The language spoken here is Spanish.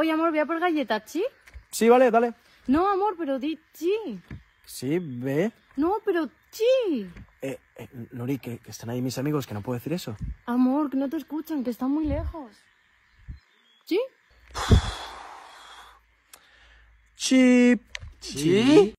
Oye, amor, voy a por galletas, ¿sí? Sí, vale, dale. No, amor, pero di sí. Sí, ve. No, pero sí. Eh, eh que, están ahí mis amigos, que no puedo decir eso. Amor, que no te escuchan, que están muy lejos. ¿Sí? Chip. ¿Sí?